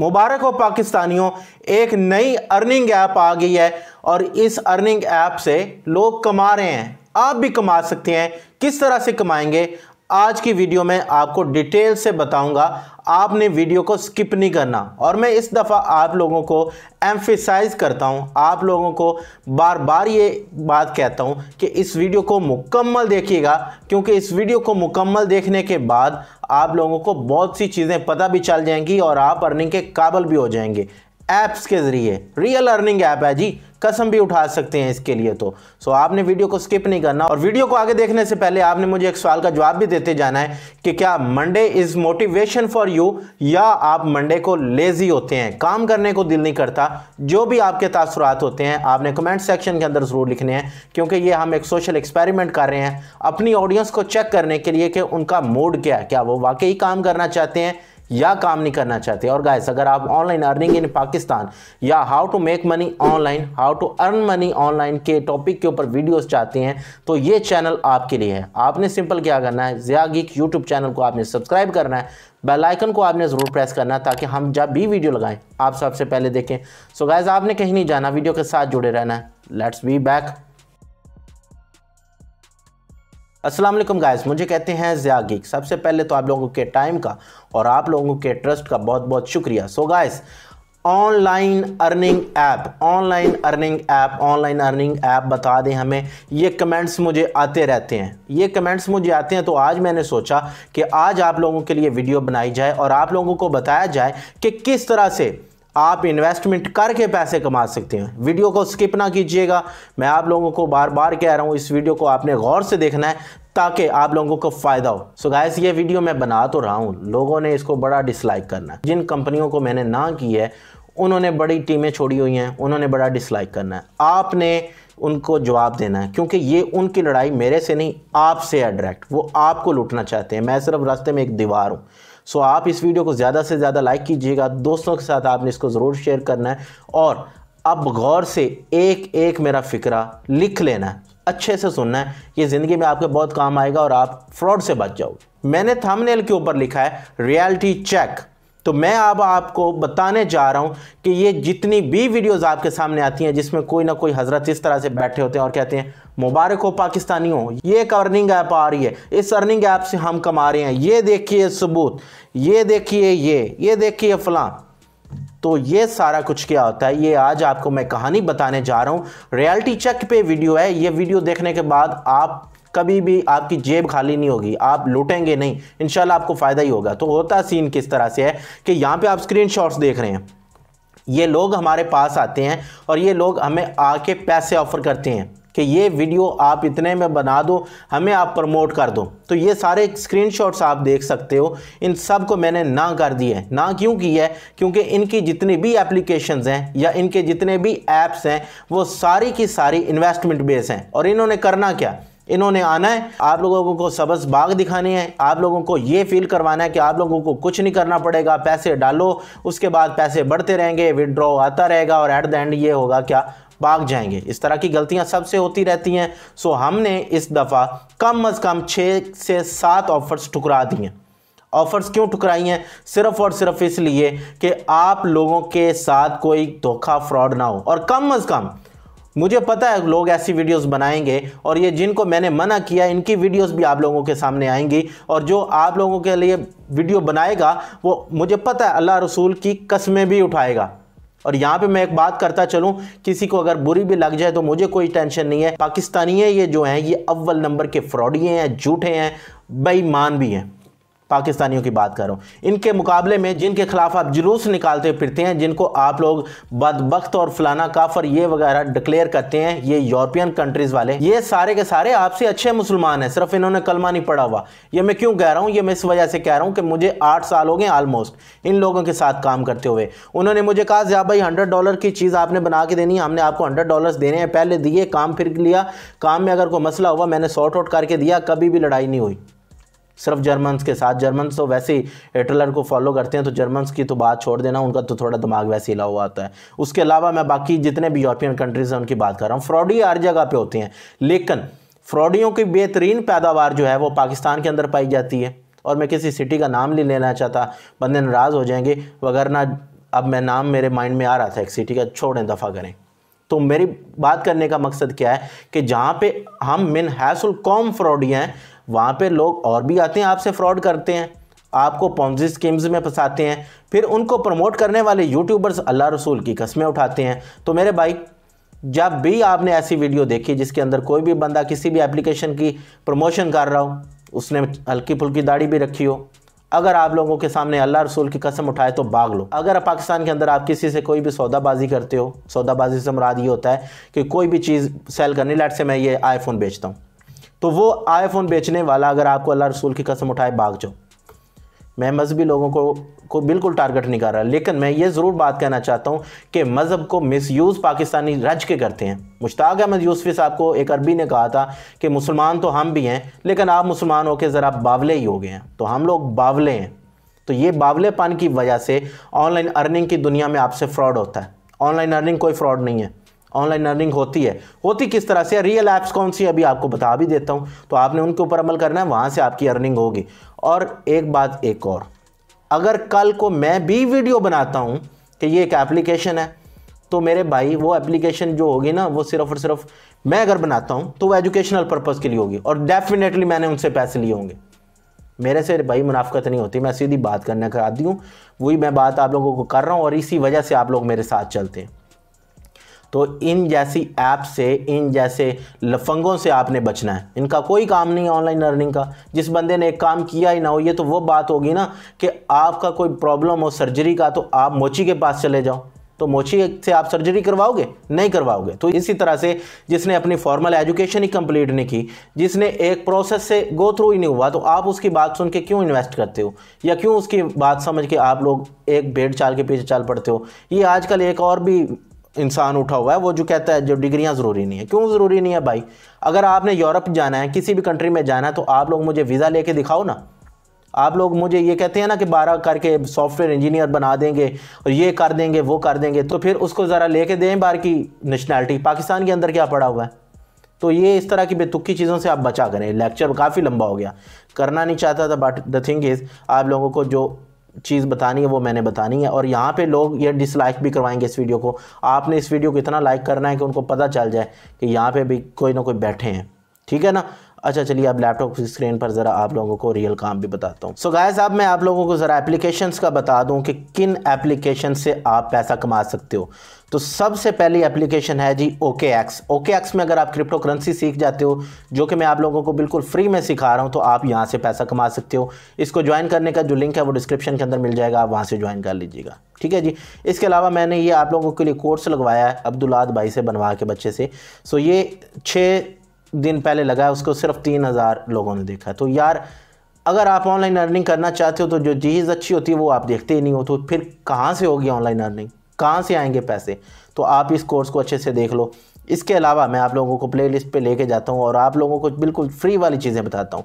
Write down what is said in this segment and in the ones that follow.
मुबारक हो पाकिस्तानियों एक नई अर्निंग ऐप आ गई है और इस अर्निंग ऐप से लोग कमा रहे हैं आप भी कमा सकते हैं किस तरह से कमाएंगे आज की वीडियो में आपको डिटेल से बताऊंगा आपने वीडियो को स्किप नहीं करना और मैं इस दफ़ा आप लोगों को एम्फिसाइज करता हूँ आप लोगों को बार बार ये बात कहता हूँ कि इस वीडियो को मुकम्मल देखिएगा क्योंकि इस वीडियो को मुकम्मल देखने के बाद आप लोगों को बहुत सी चीज़ें पता भी चल जाएंगी और आप अर्निंग के काबल भी हो जाएंगे ऐप्स के ज़रिए रियल अर्निंग ऐप है जी कसम भी उठा सकते हैं इसके लिए तो सो आपने वीडियो को स्किप नहीं करना और वीडियो को आगे देखने से पहले आपने मुझे एक सवाल का जवाब भी देते जाना है कि क्या Monday is motivation for you या आप मंडे को लेज़ी होते हैं काम करने को दिल नहीं करता जो भी आपके तासरात होते हैं आपने कमेंट सेक्शन के अंदर ज़रूर लिखने हैं क्योंकि ये हम एक सोशल एक्सपेरिमेंट कर रहे हैं अपनी ऑडियंस को चेक करने के लिए कि उनका मूड क्या है क्या वो वाकई काम करना चाहते हैं या काम नहीं करना चाहते और गाइस अगर आप ऑनलाइन अर्निंग इन पाकिस्तान या how to make money online how to earn money online के टॉपिक के ऊपर वीडियोस चाहते हैं तो ये चैनल आपके लिए है आपने सिंपल क्या करना है जिया गीक यूट्यूब चैनल को आपने सब्सक्राइब करना है बेल आइकन को आपने ज़रूर प्रेस करना ताकि हम जब भी वीडियो लगाएं आप सबसे पहले देखें सो so गाइज आपने कहीं नहीं जाना वीडियो के साथ जुड़े रहना है let's be back Aslam guys मुझे कहते हैं ज़िया गीक सबसे पहले तो आप लोगों के टाइम का और आप लोगों के ट्रस्ट का बहुत बहुत शुक्रिया so guys online earning app online earning app online earning app बता दें हमें ये कमेंट्स मुझे आते रहते हैं ये कमेंट्स मुझे आते हैं तो आज मैंने सोचा कि आज आप लोगों के लिए वीडियो बनाई जाए और आप लोगों को बताया जाए कि किस तरह से आप इन्वेस्टमेंट करके पैसे कमा सकते हैं वीडियो को स्किप ना कीजिएगा मैं आप लोगों को बार बार कह रहा हूँ इस वीडियो को आपने गौर से देखना है ताकि आप लोगों को फ़ायदा हो सो गायस ये वीडियो मैं बना तो रहा हूँ लोगों ने इसको बड़ा डिसलाइक करना है जिन कंपनियों को मैंने ना की है उन्होंने बड़ी टीमें छोड़ी हुई हैं उन्होंने बड़ा डिसलाइक करना है आपने उनको जवाब देना है क्योंकि ये उनकी लड़ाई मेरे से नहीं आपसे है डायरेक्ट वो आपको लूटना चाहते हैं मैं सिर्फ रास्ते में एक दीवार हूँ सो आप इस वीडियो को ज़्यादा से ज़्यादा लाइक कीजिएगा दोस्तों के साथ आपने इसको ज़रूर शेयर करना है और अब गौर से एक एक मेरा फ़िक्रा लिख लेना है अच्छे से सुनना है ये ज़िंदगी में आपके बहुत काम आएगा और आप फ्रॉड से बच जाओ मैंने थंबनेल के ऊपर लिखा है रियलिटी चेक तो मैं अब आपको बताने जा रहा हूं कि ये जितनी भी वीडियोस आपके सामने आती हैं जिसमें कोई ना कोई हजरत इस तरह से बैठे होते हैं और कहते हैं मुबारक हो पाकिस्तानी हो ये एक अर्निंग ऐप आ रही है इस अर्निंग ऐप से हम कमा रहे हैं ये देखिए सबूत ये देखिए ये ये देखिए फलां तो ये सारा कुछ क्या होता है ये आज आपको मैं कहानी बताने जा रहा हूँ रियलिटी चेक पे वीडियो है ये वीडियो देखने के बाद आप कभी भी आपकी जेब खाली नहीं होगी आप लूटेंगे नहीं इंशाल्लाह आपको फ़ायदा ही होगा तो होता सीन किस तरह से है कि यहाँ पर आप स्क्रीन देख रहे हैं ये लोग हमारे पास आते हैं और ये लोग हमें आके पैसे ऑफ़र करते हैं कि ये वीडियो आप इतने में बना दो हमें आप प्रमोट कर दो तो ये सारे स्क्रीनशॉट्स आप देख सकते हो इन सब को मैंने ना कर दिया है ना क्यों की है क्योंकि इनकी जितनी भी एप्लीकेशन हैं या इनके जितने भी ऐप्स हैं वो सारी की सारी इन्वेस्टमेंट बेस हैं और इन्होंने करना क्या इन्होंने आना है आप लोगों को सबस बाग दिखाने हैं आप लोगों को ये फील करवाना है कि आप लोगों को कुछ नहीं करना पड़ेगा पैसे डालो उसके बाद पैसे बढ़ते रहेंगे विदड्रॉ आता रहेगा और एट द एंड ये होगा क्या भाग जाएंगे इस तरह की गलतियां सबसे होती रहती हैं सो हमने इस दफ़ा कम अज़ कम छः से सात ऑफ़र्स ठुकरा दिए ऑफ़र्स क्यों ठुकराई हैं सिर्फ और सिर्फ इसलिए कि आप लोगों के साथ कोई धोखा फ्रॉड ना हो और कम अज़ कम मुझे पता है लोग ऐसी वीडियोस बनाएंगे और ये जिनको मैंने मना किया इनकी वीडियोस भी आप लोगों के सामने आएंगी और जो आप लोगों के लिए वीडियो बनाएगा वो मुझे पता है अल्लाह रसूल की कस्में भी उठाएगा और यहाँ पे मैं एक बात करता चलूँ किसी को अगर बुरी भी लग जाए तो मुझे कोई टेंशन नहीं है पाकिस्तानी है ये जो हैं ये अव्वल नंबर के फ्रॉडिए हैं झूठे हैं बेईमान भी हैं पाकिस्तानियों की बात कर रहा इनके मुकाबले में जिनके खिलाफ आप जुलूस निकालते फिरते हैं जिनको आप लोग बदबख्त और फलाना काफर ये वगैरह डिक्लेयर करते हैं ये यूरोपियन कंट्रीज वाले ये सारे के सारे आपसे अच्छे मुसलमान हैं सिर्फ इन्होंने कलमा नहीं पढ़ा हुआ ये मैं क्यों कह रहा हूँ ये मैं इस वजह से कह रहा हूँ कि मुझे आठ साल हो गए ऑलमोस्ट इन लोगों के साथ काम करते हुए उन्होंने मुझे कहा जया भाई हंड्रेड डॉलर की चीज़ आपने बना के देनी है हमने आपको हंड्रेड डॉलर देने हैं पहले दिए काम फिर लिया काम में अगर कोई मसला हुआ मैंने शॉर्ट आउट करके दिया कभी भी लड़ाई नहीं हुई सिर्फ जर्मन्स के साथ जर्मन्स तो वैसे ही हिटलर को फॉलो करते हैं तो जर्मन्स की तो बात छोड़ देना उनका तो थोड़ा दिमाग वैसे हिला हुआ आता है उसके अलावा मैं बाकी जितने भी यूरोपियन कंट्रीज़ हैं उनकी बात कर रहा हूँ फ्रॉडी हर जगह पे होती हैं लेकिन फ्रॉडियों की बेहतरीन पैदावार जो है वो पाकिस्तान के अंदर पाई जाती है और मैं किसी सिटी का नाम नहीं लेना चाहता बंदे नाराज़ हो जाएंगे वगरना अब मैं नाम मेरे माइंड में आ रहा था एक सिटी का छोड़ें दफ़ा करें तो मेरी बात करने का मकसद क्या है कि जहाँ पे हम मिन हैसुल कौम फ्रॉडी हैं वहाँ पर लोग और भी आते हैं आपसे फ्रॉड करते हैं आपको पॉन्जी स्कीम्स में फंसाते हैं फिर उनको प्रमोट करने वाले यूट्यूबर्स अल्लाह रसूल की कस्में उठाते हैं तो मेरे भाई जब भी आपने ऐसी वीडियो देखी जिसके अंदर कोई भी बंदा किसी भी एप्लीकेशन की प्रमोशन कर रहा हो उसने हल्की फुल्की दाढ़ी भी रखी हो अगर आप लोगों के सामने अल्लाह रसूल की कसम उठाए तो भाग लो अगर पाकिस्तान के अंदर आप किसी से कोई भी सौदाबाजी करते हो सौदाबाजी से मुराद ये होता है कि कोई भी चीज़ सेल करनी लाइट से मैं ये आईफोन बेचता हूँ तो वो आईफोन बेचने वाला अगर आपको अल्लाह रसूल की कसम उठाए भाग जाओ मैं मजहबी लोगों को को बिल्कुल टारगेट नहीं कर रहा लेकिन मैं ये ज़रूर बात कहना चाहता हूँ कि मज़हब को मिसयूज़ पाकिस्तानी रज के करते हैं मुश्ताक अहमद यूसफी साहब को एक अरबी ने कहा था कि मुसलमान तो हम भी हैं लेकिन आप मुसलमान होकर ज़रा बावले ही हो गए हैं तो हम लोग बावले हैं तो ये बावलेपन की वजह से ऑनलाइन अर्निंग की दुनिया में आपसे फ्रॉड होता है ऑनलाइन अर्निंग कोई फ्रॉड नहीं है ऑनलाइन अर्निंग होती है होती किस तरह से रियल ऐप्स कौन सी अभी आपको बता भी देता हूँ तो आपने उनके ऊपर अमल करना है वहाँ से आपकी अर्निंग होगी और एक बात एक और अगर कल को मैं भी वीडियो बनाता हूँ कि ये एक एप्लीकेशन है तो मेरे भाई वो एप्लीकेशन जो होगी ना वो सिर्फ और सिर्फ मैं अगर बनाता हूँ तो वो एजुकेशनल पर्पज़ के लिए होगी और डेफिनेटली मैंने उनसे पैसे लिए होंगे मेरे से भाई मुनाफ्त नहीं होती मैं सीधी बात करने का आती हूँ वही मैं बात आप लोगों को कर रहा हूँ और इसी वजह से आप लोग मेरे साथ चलते हैं तो इन जैसी ऐप से इन जैसे लफंगों से आपने बचना है इनका कोई काम नहीं है ऑनलाइन अर्निंग का जिस बंदे ने एक काम किया ही ना हो ये तो वो बात होगी ना कि आपका कोई प्रॉब्लम हो सर्जरी का तो आप मोची के पास चले जाओ तो मोची से आप सर्जरी करवाओगे नहीं करवाओगे तो इसी तरह से जिसने अपनी फॉर्मल एजुकेशन ही कंप्लीट नहीं की जिसने एक प्रोसेस से गो थ्रू ही नहीं हुआ तो आप उसकी बात सुन के क्यों इन्वेस्ट करते हो या क्यों उसकी बात समझ के आप लोग एक भेड़ चाल के पीछे चाल पड़ते हो ये आजकल एक और भी इंसान उठा हुआ है वो जो कहता है जो डिग्रियां ज़रूरी नहीं है क्यों ज़रूरी नहीं है भाई अगर आपने यूरोप जाना है किसी भी कंट्री में जाना है तो आप लोग मुझे वीज़ा लेके दिखाओ ना आप लोग मुझे ये कहते हैं ना कि बारह करके सॉफ्टवेयर इंजीनियर बना देंगे और ये कर देंगे वो कर देंगे तो फिर उसको ज़रा कर दें बाहर की नेशनैलिटी पाकिस्तान के अंदर क्या पड़ा हुआ है तो ये इस तरह की बेतुकी चीज़ों से आप बचा करें लेक्चर काफ़ी लंबा हो गया करना नहीं चाहता था बट द थिंग इज़ आप लोगों को जो चीज़ बतानी है वो मैंने बतानी है और यहाँ पे लोग ये डिसलाइक भी करवाएंगे इस वीडियो को आपने इस वीडियो को इतना लाइक करना है कि उनको पता चल जाए कि यहाँ पे भी कोई ना कोई बैठे हैं ठीक है ना अच्छा चलिए अब लैपटॉप की स्क्रीन पर ज़रा आप लोगों को रियल काम भी बताता हूँ सो गाय साहब मैं आप लोगों को ज़रा एप्लीकेशन का बता दूँ कि किन एप्लीकेशन से आप पैसा कमा सकते हो तो सबसे पहली एप्लीकेशन है G okay X okay X में अगर आप क्रिप्टो करेंसी सीख जाते हो जो कि मैं आप लोगों को बिल्कुल फ्री में सिखा रहा हूं तो आप यहां से पैसा कमा सकते हो इसको ज्वाइन करने का जो लिंक है वो डिस्क्रिप्शन के अंदर मिल जाएगा आप वहां से ज्वाइन कर लीजिएगा ठीक है जी इसके अलावा मैंने ये आप लोगों के लिए कोर्स लगवाया है अब्दुल्लाद भाई से बनवा के बच्चे से सो ये छः दिन पहले लगा है उसको सिर्फ तीन हज़ार लोगों ने देखा है तो यार अगर आप ऑनलाइन अर्निंग करना चाहते हो तो जो चीज़ अच्छी होती है वो आप देखते ही नहीं हो तो फिर कहाँ से होगी ऑनलाइन अर्निंग कहाँ से आएंगे पैसे तो आप इस कोर्स को अच्छे से देख लो इसके अलावा मैं आप लोगों को लिस्ट पर लेके जाता हूँ और आप लोगों को बिल्कुल फ्री वाली चीज़ें बताता हूँ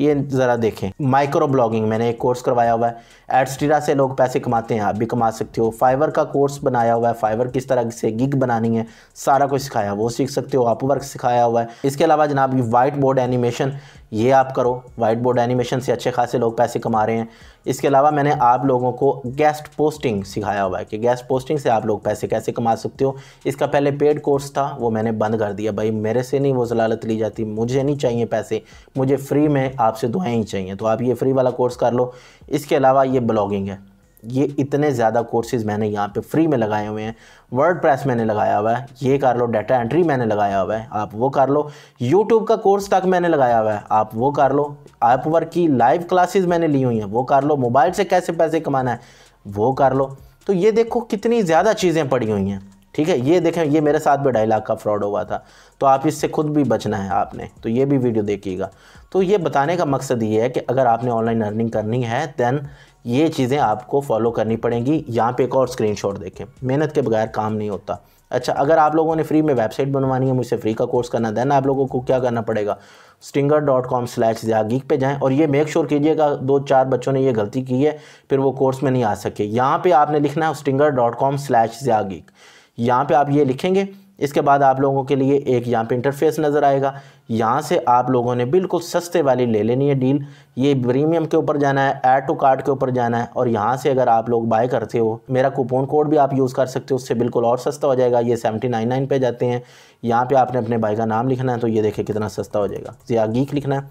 ये ज़रा देखें माइक्रो ब्लॉगिंग मैंने एक कोर्स करवाया हुआ है एडस्टीरा से लोग पैसे कमाते हैं आप भी कमा सकते हो फाइवर का कोर्स बनाया हुआ है फाइवर किस तरह से गिग बनानी है सारा कुछ सिखाया वो सीख सकते हो आप वर्क सिखाया हुआ है इसके अलावा जनाब वाइट बोर्ड एनिमेशन ये आप करो वाइट बोर्ड एनिमेशन से अच्छे खासे लोग पैसे कमा रहे हैं इसके अलावा मैंने आप लोगों को गेस्ट पोस्टिंग सिखाया हुआ है कि गेस्ट पोस्टिंग से आप लोग पैसे कैसे कमा सकते हो इसका पहले पेड कोर्स था वो मैंने बंद कर दिया भाई मेरे से नहीं वो जलालत ली जाती मुझे नहीं चाहिए पैसे मुझे फ्री में आपसे दुआएँ ही चाहिए तो आप ये फ्री वाला कोर्स कर लो इसके अलावा ये ब्लॉगिंग है ये इतने ज़्यादा कोर्सेज मैंने यहाँ पे फ्री में लगाए हुए हैं वर्ड प्रेस मैंने लगाया हुआ है ये कर लो डाटा एंट्री मैंने लगाया हुआ है आप वो कर लो यूट्यूब का कोर्स तक मैंने लगाया हुआ है आप वो कर लो ऐप वर्क की लाइव क्लासेस मैंने ली हुई हैं वो कर लो मोबाइल से कैसे पैसे कमाना है वो कर लो तो ये देखो कितनी ज़्यादा चीज़ें पड़ी हुई हैं ठीक है ये देखें ये मेरे साथ भी ढाई लाख का फ्रॉड हुआ था तो आप इससे खुद भी बचना है आपने तो ये भी वीडियो देखिएगा तो ये बताने का मकसद ये है कि अगर आपने ऑनलाइन अर्निंग करनी है दैन ये चीज़ें आपको फॉलो करनी पड़ेंगी यहाँ पे एक और स्क्रीनशॉट देखें मेहनत के बगैर काम नहीं होता अच्छा अगर आप लोगों ने फ्री में वेबसाइट बनवानी है मुझसे फ्री का कोर्स करना देन आप लोगों को क्या करना पड़ेगा स्टिंगर डॉट कॉम स्लैश जागीक पर जाएँ और ये मेक श्योर कीजिएगा दो चार बच्चों ने ये गलती की है फिर वो कोर्स में नहीं आ सके यहाँ पर आपने लिखना है स्टिंगर डॉट कॉम स्लैश जागीक यहाँ पे आप ये लिखेंगे इसके बाद आप लोगों के लिए एक यहाँ पे इंटरफेस नज़र आएगा यहाँ से आप लोगों ने बिल्कुल सस्ते वाली ले लेनी है डील ये प्रीमियम के ऊपर जाना है ऐड टू कार्ट के ऊपर जाना है और यहाँ से अगर आप लोग बाय करते हो मेरा कूपन कोड भी आप यूज़ कर सकते हो उससे बिल्कुल और सस्ता हो जाएगा ये सेवेंटी नाइन नाइन पे जाते हैं यहाँ पर आपने अपने बाई का नाम लिखना है तो ये देखिए कितना सस्ता हो जाएगा जिया गीक लिखना है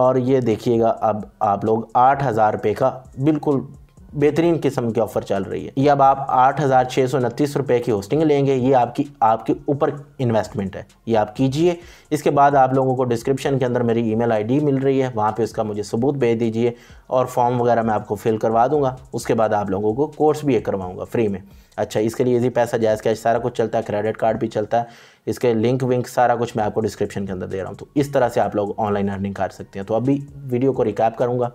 और ये देखिएगा अब आप लोग आठ हज़ार रुपये का बिल्कुल बेहतरीन किस्म की ऑफ़र चल रही है ये अब आप आठ हज़ार छः सौ उनतीस रुपये की होस्टिंग लेंगे ये आपकी आपके ऊपर इन्वेस्टमेंट है ये आप कीजिए इसके बाद आप लोगों को डिस्क्रिप्शन के अंदर मेरी ईमेल आईडी मिल रही है वहाँ पे उसका मुझे सबूत भेज दीजिए और फॉर्म वगैरह मैं आपको फिल करवा दूँगा उसके बाद आप लोगों को कोर्स भी ये करवाऊँगा फ्री में अच्छा इसके लिए यदि पैसा जायज़ कैश सारा कुछ चलता है क्रेडिट कार्ड भी चलता है इसके लिंक विंक सारा कुछ मैं आपको डिस्क्रिप्शन के अंदर दे रहा हूँ तो इस तरह से आप लोग ऑनलाइन अर्निंग कर सकते हैं तो अभी वीडियो को रिकैप करूँगा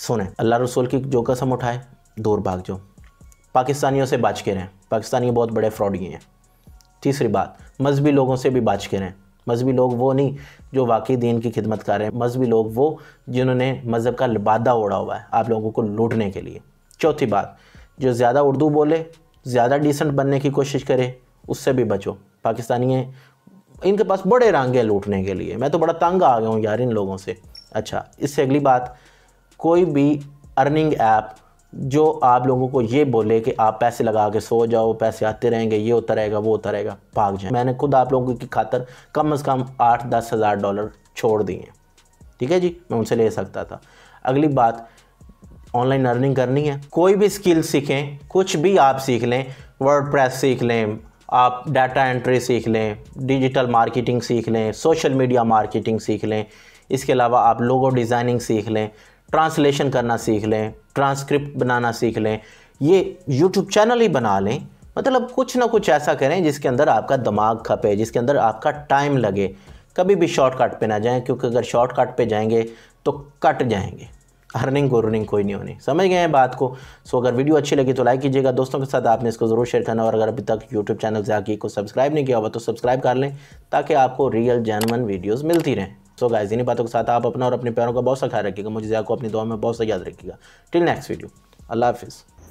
सुने अल्लाह रसूल की जो कसम उठाए दूर भाग जाओ पाकिस्तानियों से बाज के रहें पाकिस्तानी बहुत बड़े फ्रॉडी हैं तीसरी बात मजहबी लोगों से भी बाज के रहें मजहबी लोग वो नहीं जो वाकई दीन की खिदमत कर रहे हैं मजहबी लोग वो जिन्होंने मज़हब का लिबादा ओढ़ा हुआ है आप लोगों को लूटने के लिए चौथी बात जो ज़्यादा उर्दू बोले ज़्यादा डिसेंट बनने की कोशिश करे उससे भी बचो पाकिस्तानी इनके पास बड़े रंग हैं लूटने के लिए मैं तो बड़ा तंग आ गया हूँ यार इन लोगों से अच्छा इससे अगली बात कोई भी अर्निंग ऐप जो आप लोगों को ये बोले कि आप पैसे लगा के सो जाओ पैसे आते रहेंगे ये होता रहेगा वो होता रहेगा भाग जाए मैंने खुद आप लोगों की खातर कम अज़ कम आठ दस हज़ार डॉलर छोड़ दिए ठीक है जी मैं उनसे ले सकता था अगली बात ऑनलाइन अर्निंग करनी है कोई भी स्किल सीखें कुछ भी आप सीख लें वर्ड सीख लें आप डाटा एंट्री सीख लें डिजिटल मार्केटिंग सीख लें सोशल मीडिया मार्केटिंग सीख लें इसके अलावा आप लोगो डिज़ाइनिंग सीख लें ट्रांसलेशन करना सीख लें ट्रांसक्रिप्ट बनाना सीख लें ये यूट्यूब चैनल ही बना लें मतलब कुछ ना कुछ ऐसा करें जिसके अंदर आपका दिमाग खपे जिसके अंदर आपका टाइम लगे कभी भी शॉर्टकट पे ना जाएं क्योंकि अगर शॉर्टकट पे जाएंगे तो कट जाएंगे अर्निंग को अर्निंग कोई नहीं होनी समझ गए हैं बात को सो अगर वीडियो अच्छी लगी तो लाइक कीजिएगा दोस्तों के साथ आपने इसको ज़रूर शेयर करना और अगर अभी तक यूट्यूब चैनल जाकी को सब्सक्राइब नहीं किया हुआ तो सब्सक्राइब कर लें ताकि आपको रियल जैनमन वीडियोज़ मिलती रहें सो गाइज इन्हीं बातों के साथ आप अपना और अपने प्यारों का बहुत सा ख्याल रखिएगा मुझे जाकर अपनी दुआ में बहुत सा याद रखिएगा टिल नेक्स्ट वीडियो अल्लाह हाफिज़